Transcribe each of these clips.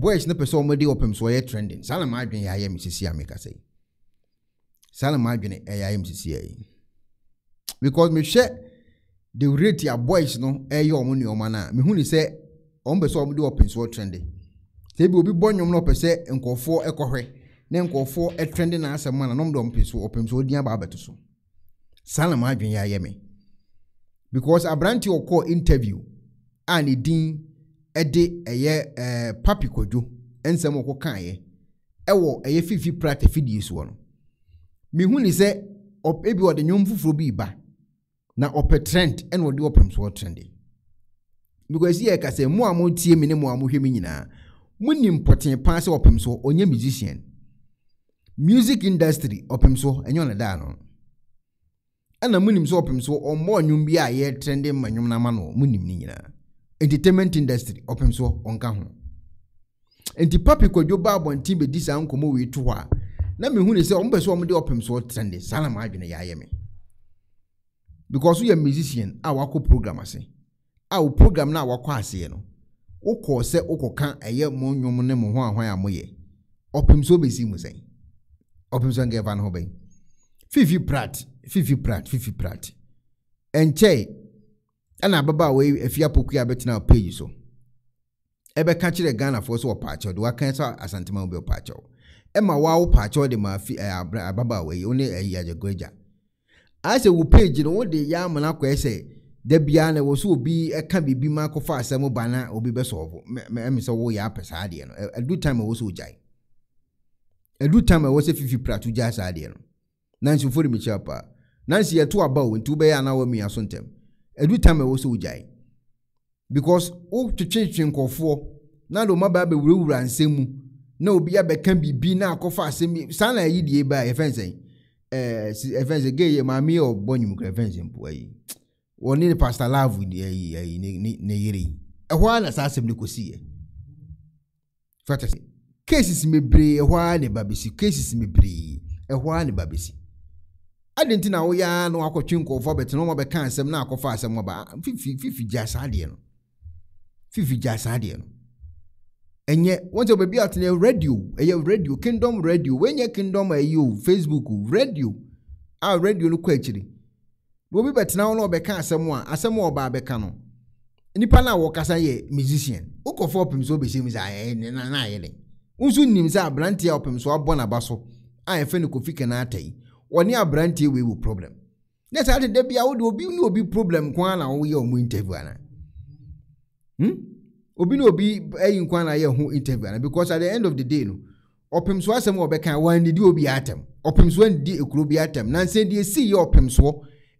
boys no pɛ sɛ ɔmɔde ɔpɛm so ɔyɛ trending saa na maadwene yɛayɛ me sisi a mekasa yi saa na maadwene ɛyɛayɛ me sisi a yi because mehwɛ the rate a boys no ɛyɛ ɔmo nneɛma no a mehu ne sɛ ɔmo pɛ sɛ ɔmɔde ɔpɛm so ɔtrending sɛ ebi obi bɔ nnwom na ɔpɛ sɛ nkɔfoɔ ɛkɔhwɛ ne nkɔfoɔ ɛtrending na asɛm a na ɔmo de ɔmo pɛ so ɔpɛm so ɔdi aba abɛto so saa na maadwene yɛayɛ me because aberante ɔkɔɔ interview a ne din ɛde ɛyɛ ɛɛ eh, papi kwadwo nsɛm ɔkɔ kaeɛ ɛwɔ ɛyɛ fifi prata fidie soɔ no mihu ni sɛ ɔp ebi ɔde foforɔ bi ba na ɔpɛ trend ɛna ɔde ɔpɛm soɔ trend because yɛ kasa mu a mo tie mi ne mu a mo hwɛ mi nyinaa mo ni mpɔten paa sɛ ɔpɛm soɔ ɔnyɛ musician music industry ɔpɛm soɔ ɛnyɛ ɔna no ɛna mo sɛ ɔpɛm soɔ nnwom bi yɛ na entertainment industry ɔpem soɔ ɔnka ho nti papi kwadwo ba abɔnten bɛdi saa nkɔmɔ wei to hɔ a na mehu ne sɛ ɔmo bɛ sɛ ɔmo de ɔpem soɔ trend saa na maa adwene yɛayɛ me because woyɛ musician a wakɔ program ase a wo program no wakɔ aseɛ no wokɔɔ sɛ wokɔka ɛyɛ mo nnwom ne mo ho ahwan a moyɛ ɔpem soɔ bɛsi mu sɛn ɔpem soɔ nkɛfa no ho bɛn fifi prat fifi prat fifi prat ɛnkyɛe ɛna ababaawa yi efi apoku a bɛtena page so ɛbɛka kyerɛ ghanafoɔ so wɔ paakyɛw de wakan sɛ asantema bi wɔ paakyɛw ɛma wawo paakyɛw de ma fi ɛɛ ababaawa yi ɔne ɛyi agyagoragya ayɛ sɛ wo page no de yɛ amana akɔɛ sɛ dabiara na wɔ so obi ɛka biribi ma akɔfa asɛm ba na obi bɛsɔɔfo mɛ mɛ sɛ wɔyɛ apɛ saa adeɛ no ɛdu time ɛwɔ sɛ ogyae ɛdu time ɛwɔ sɛ fifi prato gya saa adeɛ no nansi mfoni mi kyerɛ paa nansi yɛto aba o nti wobɛyɛ anaa every time ɛwɔ sɛ ogyae because wotwetwetwe nkɔfoɔ na de ɔma baa bɛwurawura nsɛm mu na obi abɛka biribi na akɔfa asɛm bi saa na ayi deɛ ba yɛfɛn sɛn ɛɛ eh, si ɛfɛn sɛ gay yɛ maame yɛ ɔbɔ nyim kura ɛfɛn sɛ mpo ayi wɔne ne pastor laavu ayi ayi ne ne ne yere yi ɛhɔ ara na saa asɛm ne kɔsi yɛ fata sɛ cases bebree ɛhɔ ara na ba besi cases bebree ɛhɔ ara na ba besi adi nti na ya na wakɔtwe nkɔfoɔ bɛte na ɔmabɛka asɛm e, e, na akɔfa asɛm aba fifi gya saa deɛ no fifi gya saa deɛ no ɛnyɛ wɔn sɛ baabi atena radio ɛyɛ radio kingdom radio wɔnyɛ kingdom ayi o facebook o radio a radio no kɔ akyire obi bɛtena hɔ na ɔbɛka asɛm a asɛm a ɔbaa bɛka no nipa na wɔkasa yɛ musician wokɔfoɔ ɔpem so ɔbɛhyɛ mu sɛ ayɛ ne na ayɛ ne nso nim sɛ aberanteɛ a ɔpem so abɔ n'aba so a yɛfɛ no kofi kɛnɛ ata yi wɔne aberanteɛ wei wɔ problem na saa deda bia wode obi ne obi problem ko na woyɛ ɔmo interview ana hmm? obi ne obi ayi nko na yɛ ho interview ana because at the end of the day no ɔpem so asɛm a ɔbɛka wandidi obi atam ɔpem so andidi ekuro bi atam nansa deɛ si yɛ ɔpem soɔ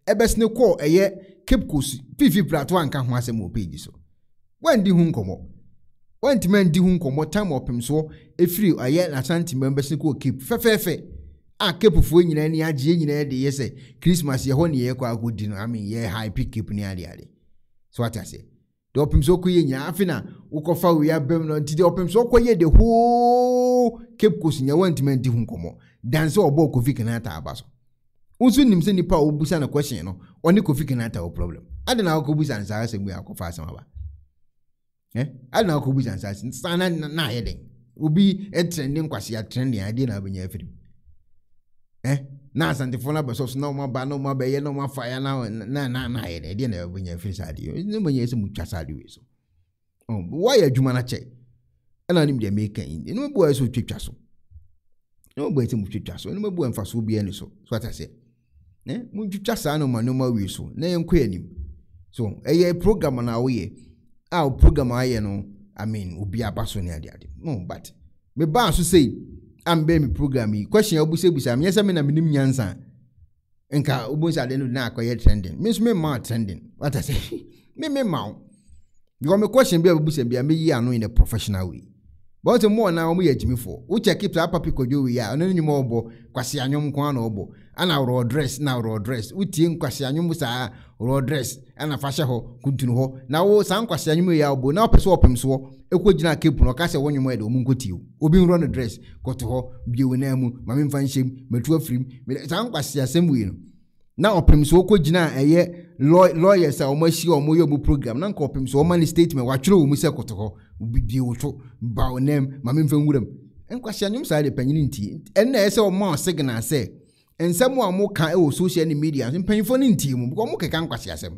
ɛbɛsene kɔɔ ɛyɛ cape coast fifi plateau anka ho asɛm wɔ page so wandi ho nkɔmɔ wantumi andi ho nkɔmɔ tam ɔpem soɔ efiri ɛyɛ n'asantima bɛsene kɔɔ cape fɛfɛɛfɛ. a nyinaa ni agye na de yɛ ya dị ihe hɔ ne yɛkɔ agodi no ami yɛ so na wokɔfa wo yɛ abɛm no nti de ɔpem sɛ ɔkɔ yɛ de hoo cape coast nyɛ wɔntumi nti ho nkɔmmɔ dan aba so nso nim nipa a obusa no question no ɔne kofi kenata wɔ problem na akɔbusa no saa asɛm yi akɔfa asɛm aba eh ade na na na Eh? na asantefoɔ no aba so na ɔma ba na ɔma bɛyɛ na ɔma fa ya na na na na ɛdeɛ na ɛbɛnya afiri saa adeɛ ne bɛnya sɛ mutwa saa adeɛ so woayɛ adwuma no kyɛ ɛna nim deɛ meka yi so ne so eh, saa so na yɛnkɔ anim so ɛyɛ na a program ayɛ ambɛ mi program yi question a ɔbusabusam yɛ sɛ mi na mi nim nyansa nka ɔbusa ade no na akɔyɛ trending mi nso mi ma trending wata sɛ mi mi ma o because mi question bi a ɔbusam bi a mi yi ano in a professional way. bọtụ mmụọ na ọmụ ya ejimifo uche kipta apapi kojo ya ọnụ enyi m ọbọ kwasị anyụm kwa na ọbọ a na rụọ dres na rụọ dres utie nkwasị anyụm saa rụọ dres a na fasha hɔ kuntun hɔ na wo saa ya bụ na ọpɛ sɛ ɔpem soɔ ekwe gyina kepu na wɔn obi nrɔ no dres hɔ bie nan mu maame nfa nhyɛm na ɔpem soɔ a wɔn ahyia wɔn yɛ wɔn program na nka ɔpem soɔ wɔn mu sɛ hɔ bidie woto ba wo nam ma memfa nwuram nkwasi anwom saa de panyini ntie ɛnna ɛsɛ ɔmo a signal sɛ nsɛm a mụ ka ɛwɔ social media so no ntie mu because ɔmo keka nkwasi asɛm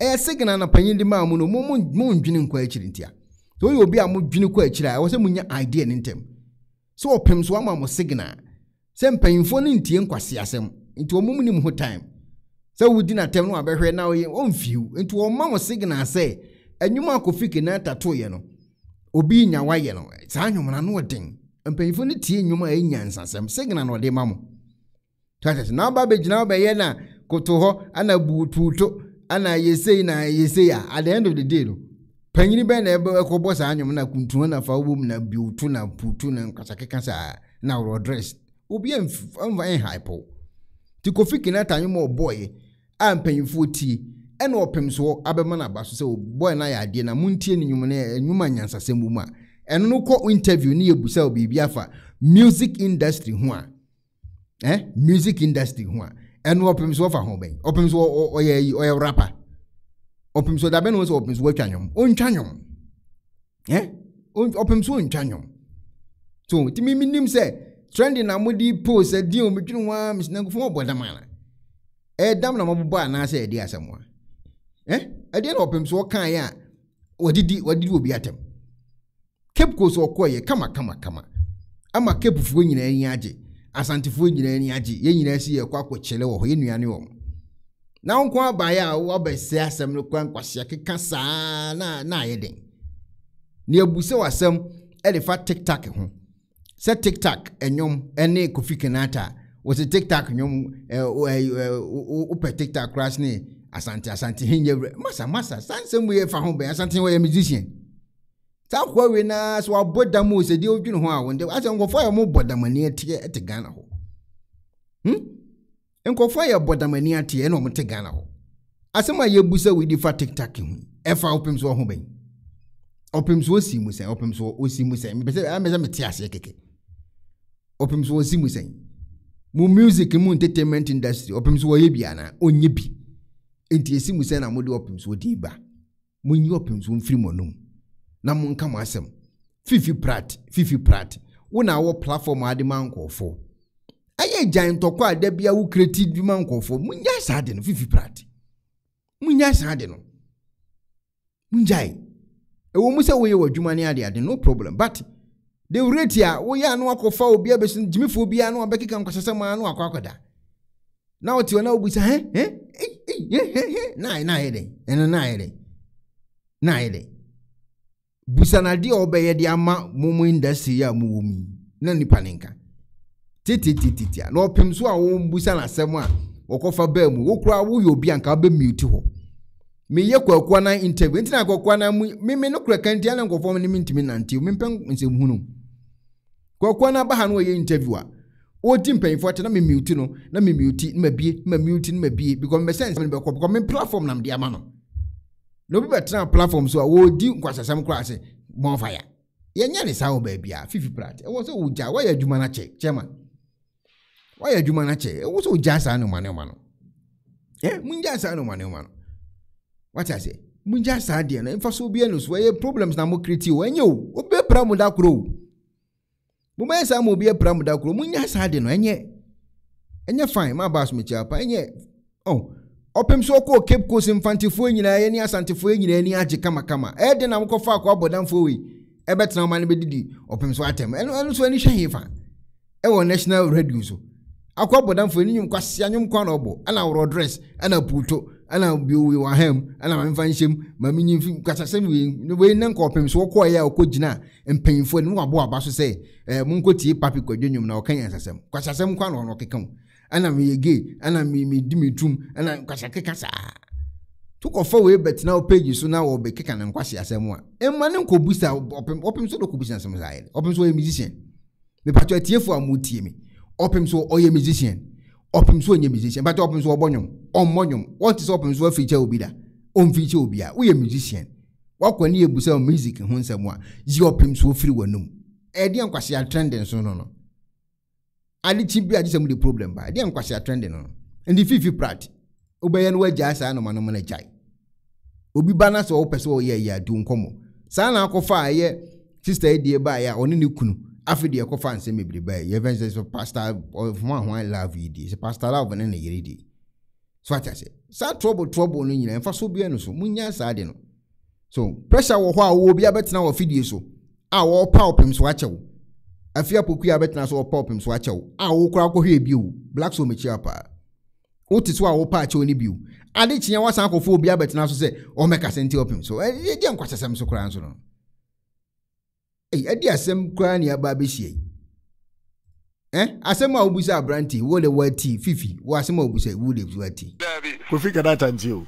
ɛyɛ signal na panyin de maa mu no mo mo mo ndwini nkɔ akyiri ntia so oyɛ obi a mo dwini kɔ akyiri a ɛwɔ sɛ nya idea ne ntɛm so ɔpem so ama mo signal sɛ no ntie nkwasi asɛm nti ɔmo nim ho time sɛ na tɛm no na ɔyɛ nti ma signal sɛ. ɛnwom a kofi kena tatoeɛ no obi nya wayɛ no saa nwom na no ɔden mpanyinfo no tie nwom a ɛnya nsasɛm segina na ɔde ma mo tɔtɔtɔ na ɔba abɛgyina ɔbɛyɛ na koto hɔ ana buutuuto ana yesei na yesei a at the end of the day no panyin bɛn na ɛkɔbɔ saa nwom na kuntun na fa wɔm na biutu na puutu na nkasakeka saa na ɔrɔ dress obi ɛnfa ɛnha ɛpɔ ti kofi kena ta nwom ɔbɔɔye a mpanyinfo tie ɛna ɔpem soɔ abɛma no aba so sɛ ɔbɔɛ no ayɛ adeɛ na montie no nnwuma no nnwuma nyansasɛm mu a ɛno no kɔ interview ne yɛbu sɛ biribi afa music industry ho a eh? music industry ho a ɛno ɔpem soɔ fa ho bɛn ɔpem soɔ ɔyɛ ɔyɛ rapper ɔpem soɔ dabɛ na wɔn sɛ ɔpem soɔ atwa nwom ɔntwa nwom eh? ɔpem soɔ ɔntwa nwom so tìmí mi nim sɛ trending na mo di post ɛdin omi twiri hɔ a misinankofo ɔbɔ dam ana ɛyɛ na mo bɔ anaasɛ ɛdi asɛm wa. Eh? ɛdeɛ na ɔpem so ɔkaeɛ a wadidi wadidi obi atɛm cape coast ɔkɔɔyɛ kama kama kama ama cape foɔ nyinaa ani agye asantefoɔ nyinaa ani agye yɛn nyinaa si yɛkɔ akɔkyerɛ wɔ hɔ yɛn nnuane wɔ na nko abaeɛ a wabɛsɛ asɛm no kora nkwahyia keka saa na na ayɛ den na abu sɛ wasɛm ɛde fa tiktak ho sɛ tiktak ɛnwom ɛne kofi kenata wɔsɛ tiktak nwom ɛɛ ɛɛ wopɛ tiktak koraa sene asante asante hin yɛ wura masa masa saa nsɛm yɛ fa ho bɛn asante wɔyɛ musician saa akɔkɔ wei na sɛ wabɔ dam o sɛ deɛ odwiri ho a wɔn asɛ nkɔfoɔ yɛ mo bɔ damani ateɛ ɛte ghana hɔ hmm nkɔfoɔ yɛ bɔ damani ateɛ ɛna wɔn te ghana hɔ asɛm a yɛbu sɛ wɔdi fa tiktak ho ɛfa ɔpem so ɔho bɛn ɔpem so osi mu sɛn ɔpem so osi mu sɛn mbɛsɛ amɛsɛ mɛ te aseɛ kɛkɛ ɔpem so osi mu sɛn mu music mu entertainment industry ɔpem so wɔyɛ bi ana onye bi. enti esi mu sɛ na mode ɔpemsoɔ din ba monyi ɔpemsoɔ mfiri mu anom na monka mo asɛm fifi prat fifi prat wo na awɔ platform ade ma nkɔɔfoɔ ɛyɛ gyan ntɔkwa a da bia bi kreti dwuma nkɔɔfoɔ monyɛ saa de no fifi prat monyɛ saa de no mongyae ɛwɔ mu sɛ woyɛ w'adwuma ne adeade no problem but de rate a woyɛ ano akɔfa obi abɛso gyimifoɔ biara no abɛkeka nkwasɛsɛm a no akɔ akɔda na wote hɔ na wobu sɛ hɛ hɛ naire naire busana deɛ ɔbɛyɛ de ama momo industry a mowɔ mu na nipa ne nka tititititi a na ɔpem so a wɔmbusa n'asɛm a wɔkɔfa baa mu wokura woyɛ obi anka wobɛmiuti hɔ meyɛ kwakuo nan interview nti na kwakuo nan mu mimi no kura kantia na nkɔfɔm ne mi ntumi nante mi mpɛ nsɛm hunu kwakuo nan ba ha no yɛ interview wɔti mpanyinfoɔ te na mi miuti no na mi miuti na ma bie na ma miuti na ma bie because mbɛ sɛ nsɛm bɛkɔ because mi platform nam de ama no na obi bɛtena platform so a wɔredi nkwasasɛm koraa ase mɔnfaya yɛnyɛ ne saa wɔ baabi a fifi prate ɛwɔ sɛ ɔgya wɔyɛ adwuma no akyɛ kyɛma wɔyɛ adwuma no akyɛ ɛwɔ sɛ ɔgya saa nneɛma nneɛma no ɛ mungya saa nneɛma nneɛma no wɔte ase mungya saa deɛ no mfa so obiara no so ɛyɛ problems na mo kiriti o ɛnyɛ o obi momayɛ saa ma obi apira mo da koro munya saa de no ɛnyɛ ɛnyɛ fine ma baas mekyi apa ɛnyɛ oh ɔpem sɛ ɔkɔɔ cape coast mfantefoɔ nyinaa ɛne asantefoɔ nyinaa ani agye kamakama ɛyɛ de na mokɔfa akɔ abɔdamfoɔ wei ɛbɛtena ɔma no bɛdidi ɔpem so atɛm ɛno ɛno so ani hwɛ hee fa ɛwɔ national radio so akɔ abɔdamfoɔ ani nwom kwasia nwom kwan na ɔbɔ ɛna worɔ dress ɛna puuto ɛna bio wɔ ha mu ɛna maame fa nhyɛm maame nyi fi kasasɛm wei wei ne nkɔpem so wɔkɔ yɛ a wɔkɔ gyina mpanyinfoɔ ne wabɔ aba so sɛ ɛɛ mo nkɔ tie papi kɔdwe nnwom na ɔka yɛn asasɛm kasasɛm kɔ ano ɔkeka mu ɛna meyɛ gay ɛna me me di me tum ɛna kasa keka saa tukɔfɔ wei bɛtena wɔ page so na wɔ bɛkeka ne nkwasi asɛm a ɛma ne nkɔ busa ɔpem ɔpem so de kɔ busa asɛm saa yɛ ɔpem so ɔyɛ musician ɔpem e, so ɔnyɛ musician bàtɛ ɔpem so ɔbɔ nwom ɔmmɔ nwom wɔn ti sɛ ɔpem so ɔfiikyɛ obi da ɔnfiikyɛ obi a woyɛ musician wakɔ ne yɛ busa wɔn music ho nsɛm a yi ɔpem so ofiri wɔn nom ɛdeɛ nkwasi atrɛnde so no no adekyi bi a gyesɛ mu de problem ba ɛdeɛ nkwasi atrɛnde no no nti fifi prat wobɛyɛ no wagyaa saa anoma no mu no gyae obi e e ba na sɛ ɔwopɛ sɛ ɔyɛ yɛ adu nkɔmmɔ saa na akɔfa a ɛyɛ sista yi deɛ baeɛ a ɔne ne kunu afei deɛ ɛkɔfa nsɛm bebree bɛɛ yɛbɛn sɛ sɛ pastor ɔfuma oh, ahoan love yi die sɛ pastor love ne na yɛre die so ati ase saa trouble trouble no nyinaa nfa so bia no so mu nya saa de no so pressure wɔ hɔ a wɔwɔ bi abɛtena wɔ fidie so a wɔrepa ɔpem so akyɛw afi apoku a abɛtena so wɔrepa ɔpem so akyɛw a wɔkora akɔhwɛ ebi black soul mekyi apa wote so a wɔpa akyɛw ne bi o ade kyea wasan akɔfo obi abɛtena so sɛ ɔmɛkasa nti ɔpem so ɛyɛ nkwasɛsɛm so koraa nso no. ɛde asɛm koraa ne aba abɛhyia yi ɛn asɛm a wobusa aberante wole ti fifi wɔ asɛm a wobusa wa ti. kofi kada atante o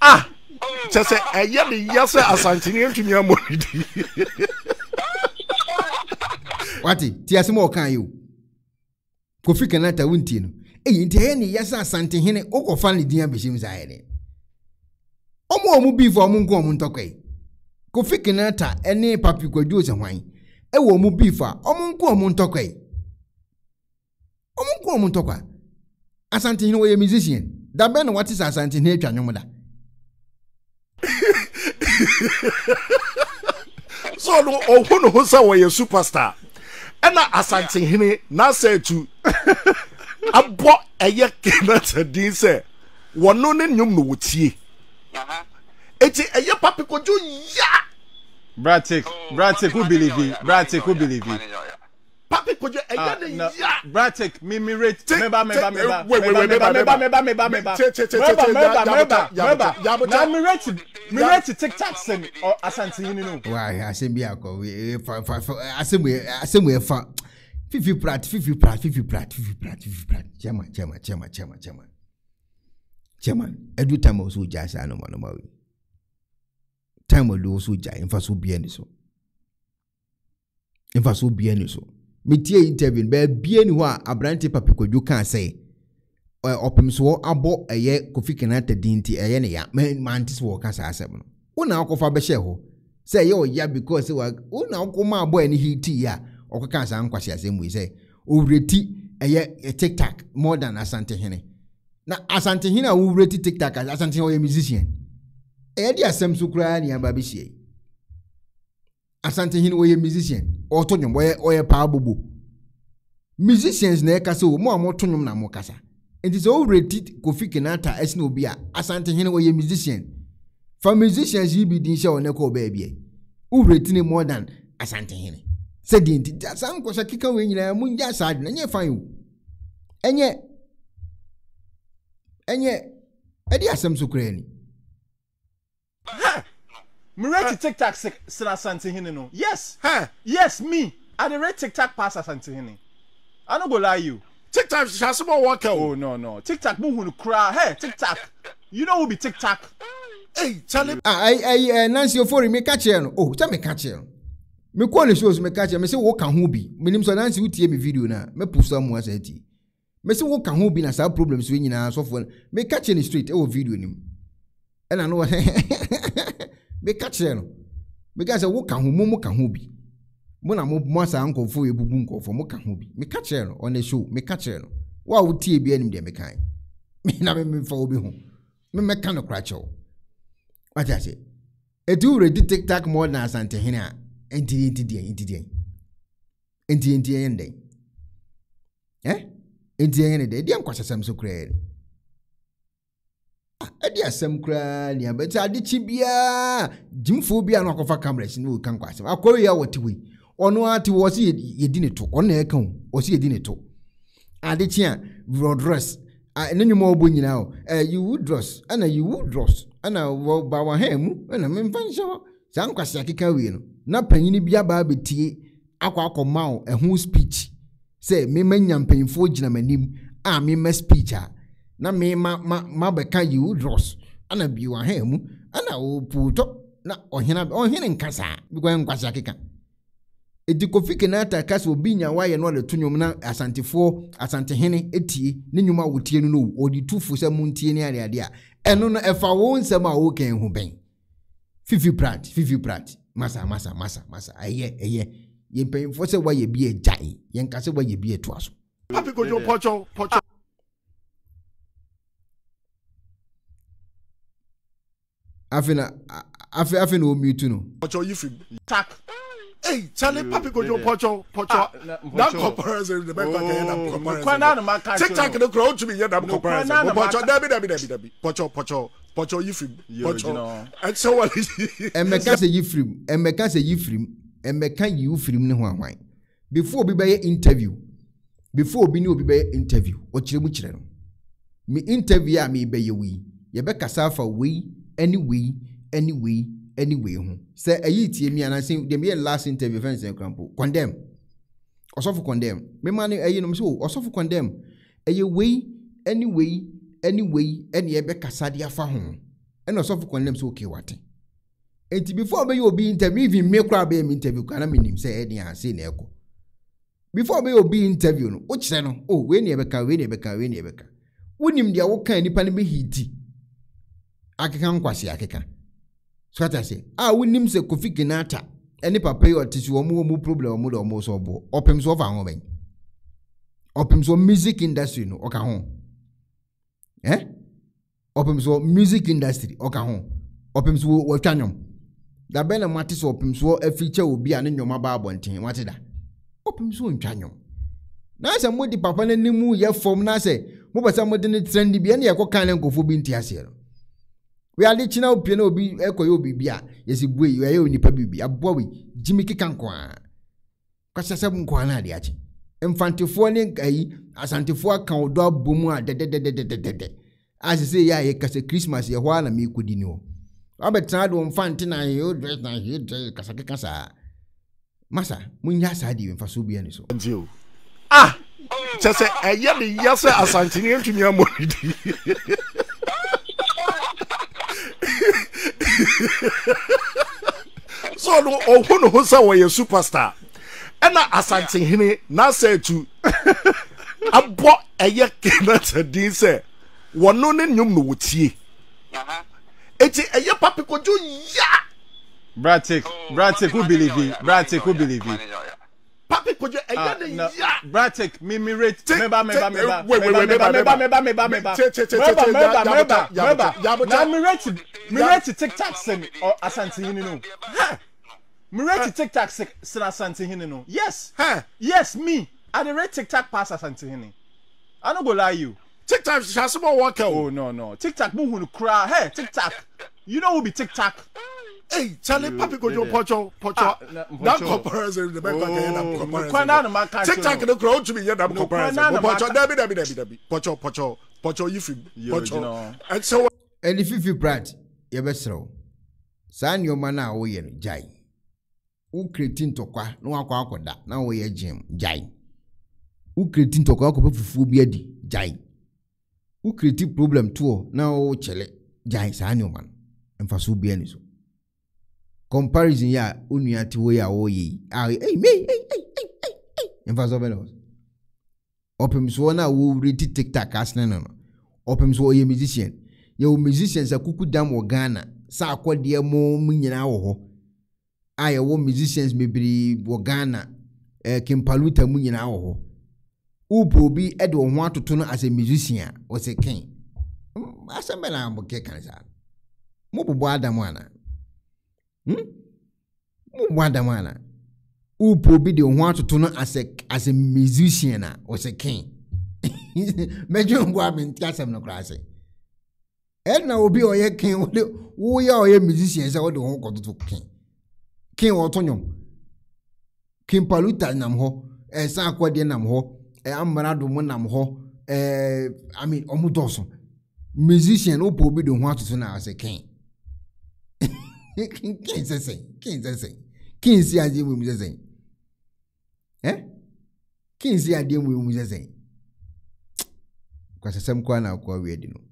ah oh. kyɛ sɛ ɛyɛ de yɛ sɛ asantene ntumi amɔ ne Wati, wate ti asɛm a ɔkan yi o kofi kana ata wontie no eyi nti ɛyɛ ne yɛ sɛ asantehene wokɔfa ne din abɛhyɛ mu saa yɛ de ɔmo a ɔmo bii fa ɔmo nko ɔmo ntɔkwa yi. kofi kenata ne papi kwadwo sɛ hwan ɛwɔ ɔmo beef a ɔmo nko ɔmo ntɔkwa yi ɔmo nko ɔmo ntɔkwa asantehene wɔyɛ musician dabɛn na wate sɛ asantehene atwa nwom da so ɔno ɔho ne ho sɛ wɔyɛ superstar ɛna asantehene n'asɛ atu abɔ ɛyɛ kenata din sɛ wɔno ne nnwom na wɔtie eti eye papi kojú ya. bratik oh, bratik who believe you bratik who believe you. papi kojú eye ah, ni ya. bratik mi mi rate meba meba meba meba meba meba meba meba meba meba meba meba na mi rate mi rate tiktok sẹmi ọ asante yìí nínú. wa asem bi akọ fa fa fa asem yẹ asem yẹ fa fifi prat fifi prat fifi prat fifi prat fifi prat chairman chairman chairman chairman chairman chairman every time i was with jasa anomanomawee. time aluo so gyae mfa so bia ne so mfa so bia ne so metie interview no baabia ni hɔ a aberante papikwadwo kaa sɛ ɔpem eh, abụọ abɔ ɛyɛ kofi kenata din nti ɛyɛ ne ya mante sɛ wɔka saa asɛm no wona wokɔfa bɛhyɛ hɔ sɛ ɛyɛ ɔya because wona wokɔma abɔ ɛne hiti a ɔkɔka saa nkwasi asɛm wei sɛ owureti ɛyɛ eh, tiktak more than asantehene na asantehene a wowureti tiktak asantehene ɔyɛ musician ɛyɛ de asɛm so koraa ne aba bɛhyia yi asantehene ɔyɛ musician ɔto nnwom ɔyɛ ɔyɛ paa bobo musicians na ɛkasa wɔ oh, mu a wɔto nnwom na wɔkasa nti sɛ ɔwura ti kofi kenata ɛsi na obi a asantehene ɔyɛ musician fa musicians yi bi di nhyɛ wɔn ɛkɔ baabi yɛ ɔwura ti ne more than asantehene sɛdeɛ nti asan nkɔsɛ keka wɔn nyinaa mu nyɛ asa adwene ɛnyɛ fan o ɛnyɛ ɛnyɛ ɛde asɛm so koraa ni. Ha! Me rate tic tac sira santihini no. Yes. Ha! Yes, me. I the rate tic tac pass santihini. I no go lie you. Tic tac has more work Oh no no. Tic tac mu hunu kra. Hey, tic tac. You know who be tic tac. Hey, tell him. Ah, I I uh, Nancy Ofori me catch no. Oh, tell me catch no. Me call the shows me catch me say wo kan ho bi. Me nim so Nancy wo tie me video na. Me post some wa say ti. Me say wo kan ho bi na sa problems we nyina so for. Me catch in street e oh, wo video nim. ɛna no meka kyerɛ no meka sɛ woka ho mo ka ho bi mo na mo mo asaa nkɔfoɔ yɛbubu nkɔfoɔ ka ho bi meka kyerɛ no ɔne so meka kyerɛ no wo a wotie bi anim deɛ mekae na memfa wo bi ho memɛka no kora kyɛw wate ase ɛti woredi tiktak mɔ na asantehene a ɛnti ɛnti deɛ ɛnti deɛ ɛnti ɛnti ɛ ɛnti ɛyɛ ne dɛn deɛ so yɛ ɛde asɛm koraa nea bɛti adikyi biara gyimfoɔ a na akɔfa camera si na wɔka nkɔ asɛm yi a wɔte wei ɔno ate wɔ sɛ yɛdi ne to ɔno na ɛka ho ɔsɛ yɛdi ne to a rodress ne nnwuma ɔbɔ nyinaa o yiwu dross ɛna yiwu ɛna hɛn mu ɛna nhyɛ hɔ saa nkwasi akeka no na panyin bi aba abɛtie akɔ akɔ ɛho speech sɛ nyampanyinfoɔ gyina m'anim a speech na mi ma ma ma bɛka Euros ana bi wa hɛn mu ana opuutɔ na ɔhene ɔhene nka saa bikɔ nkwasi akeka eti kofi kenata kasa obi nya wayɛ no ɔde to nnwom na asantefoɔ asantehene etie ne nnwom a wotie no no ɔde tu fo sɛ mo ntie ne adeade a ɛno no ɛfa wɔn nsɛm a wɔkɛn ho bɛn fifi prat fifi prat masa masa masa masa ɛyɛ ɛyɛ yɛn mpanyinfoɔ sɛ wayɛ bi ɛgya yi yɛn nka sɛ wayɛ bi ɛtoa so. papi kojú pɔtɔ pɔtɔ. afina afi afi na o mute no. pọtọ yìí fi tak ee sani papi kojú pọtọ pọtọ na comparison de bẹẹ kọ kẹ yẹ na comparison oh, tiktok ni kura o tún mi yẹ na comparison pọtọ dabi dabi dabi dabi pọtọ pọtọ pọtọ yìí fi pọtọ ẹsẹ wàlẹ yìí. ẹmẹka sẹ yìí firim ẹmẹka sẹ yìí firim ẹmẹka yìí firim ni hàn hàn before obi bẹyẹ interview before obi ni obi bẹyẹ interview ọkyerẹ mu kyerẹ no mi interview a mi bẹyẹ wei yẹ bẹ kasa afa wei anyway anyway anyway ho sɛ ɛyi tie mi anaasɛ deɛ meyɛ last interview fɛn sɛ nkrampo condemn ɔsɔfo condemn mema no ɛyi nom sɛ o oh, ɔsɔfo condemn ɛyɛ wei anyway anyway ɛne ɛbɛkasa de afa ho ɛna ɔsɔfo condemn sɛ okay wate nti before ɔbɛyɛ obi interview even me koraa bɛyɛ mi interview koraa na menim sɛ ɛne ase na ɛkɔ before ɔbɛyɛ obi interview no wokyerɛ no o oh, wei ne ɛbɛka wei ne ɛbɛka wei ne ɛbɛka wonim deɛ wokaa nipa no bɛhiti akeka nkwasi akeka so ata sɛ a wonim sɛ kofi kenata ɛne papa yi ɔte so wɔn wɔn problem wɔn de wɔn so ɔbɔ ɔpem so ɔfa ho bɛn ɔpem so music industry no ɔka ho ɛ ɔpem so music industry ɔka ho ɔpem so wɔtwa nwom dabɛn na mo ate so ɔpem so ɛfiri kyɛ obi a ne nwom aba abɔnten mo ate da ɔpem so ntwa nwom n'asɛ mo di papa n'anim yɛ fam n'asɛ mo pɛ sɛ mo de ne trend bi ɛne yɛ kɔ kan ne nkɔfo bi nti aseɛ no wiade kyina wo pie na obi ɛkɔyɛ obi bi a yɛsi bue yi ɛyɛ onipa biribi aboa wi gyimi keka nkoa kwahyɛsɛ kwa no ade akye mfantefoɔ ne ayi asantefoɔ aka ɔdɔ abɔ mu a dɛdɛdɛdɛdɛdɛ asese ya a yɛkasa christmas yɛ hɔ a na meekɔdi ni hɔ wabɛtena de ɔmfante na yɛ odrɛs na yɛ odrɛs kasa keka masa monyɛ asaa de mfa so obia ne so ah kyɛ sɛ ɛyɛ ne yɛ sɛ asankyeneɛ ntumi amɔredi so no ɔho ne ho sɛ wɔyɛ superstar ɛna asantehene n'asɛ atu abɔ ɛyɛ kenata sɛ wɔno ne nnwom na wɔtie uh-huh. eti ɛyɛ papi kojú bratik oh, bratik who believe it bratik who believe it papi kojú ẹyẹ ni ya. bratic mimi rate mẹba mẹba mẹba mẹba mẹba mẹba mẹba mẹba mẹba mẹba mẹba mẹba na mi rate mi rate tiktok sin asantehini no mi rate tiktok sin asantehini no yes yes me i dey rate tiktok pass asantehini i no go lie you. tiktok ṣe asomọ wọn kẹ o. oh no no tiktok mo hun kura hey tiktok you know who be tiktok. Hey, Charlie, papi ko jọ pọchọ pọchọ that comparison de bẹẹ kọkẹ yẹ na comparison tiktok ni kura o tun bi yẹ na comparison pọchọ dabi dabi dabi dabi pọchọ pọchọ pọchọ yi fi pọchọ ẹsẹ. ẹni brad yẹ bẹ sẹrẹ o saa nneọma náà wọ yẹ no gyae wọ kireti ntọkwa na wọn akọ akọda na wọ yẹ gym gyae wọ kireti ntọkwa akọ pẹ fufuo bi adi gyae wọ kireti problem toɔ na wọ kyɛlɛ jai saa nneọma no nfa so bia ni so. comparison ya unu ya tiwo ya woyi mfa sɛ ɔbɛ na ɔpem so wɔn a wɔredi tiktok asene no no ɔpem so ɔyɛ oh, musician yɛwɔ musicians a kuku dam wɔ ghana saa akɔdeɛ mu mu nyinaa wɔ hɔ a yɛwɔ musicians bebree wɔ ghana ɛɛ eh, kimpaluta mu nyinaa wɔ hɔ upo obi de wɔn ho atoto no as a musician a ɔsɛ ken asɛm bɛ na mo kɛ kan saa mo bobɔ adamu Guarda, hmm? mano. O probi de um ato tu as a as a musician a se quem. Mejo um guarda em casa no classe. Ele não obi o que quem o o ia o musician se o de um quanto tu quem. Quem o paluta nam ho. Essa akwade nam ho. E amrado mo nam ho. Eh I mean, omu Musician o probi de na as a Quem n sẹ̀sìn kí n sẹ̀sìn kí n sí adé mu mu sẹ̀sìn ẹ́ kí n sí adé mu mu sẹ̀sìn kwasasɛm koa na akoa wie